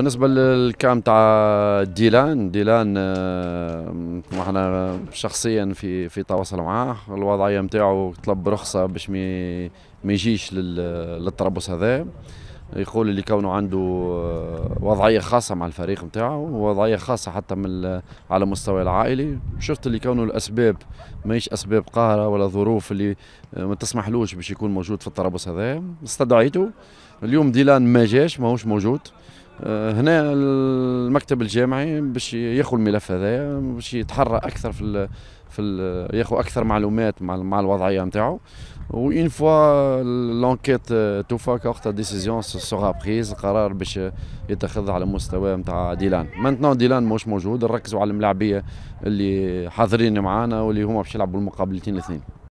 بالنسبه للكام تاع ديلان ديلان احنا آه، شخصيا في في تواصل معاه الوضعيه نتاعو طلب رخصه باش ما يجيش للطرابلس هذا يقول اللي كونه عنده آه، وضعيه خاصه مع الفريق نتاعو ووضعيه خاصه حتى من على مستوى العائلي شفت اللي كونه الاسباب ماهيش اسباب قاهره ولا ظروف اللي آه، ما تسمحلوش باش يكون موجود في الطرابلس هذا استدعيته اليوم ديلان ما جاش ماهوش موجود آه، هنا المكتب الجامعي باش ياخذ الملف هذايا باش يتحرى اكثر في الـ في ياخذ اكثر معلومات مع مع الوضعيه نتاعو وان فوا لونكيت توفاك وقتها ديسيزيون سوغا بريز قرار باش يتخذ على مستوى نتاع ديلان مانتنون ديلان مش موجود نركزوا على الملاعبيه اللي حاضرين معانا واللي هما باش يلعبوا المقابلتين الاثنين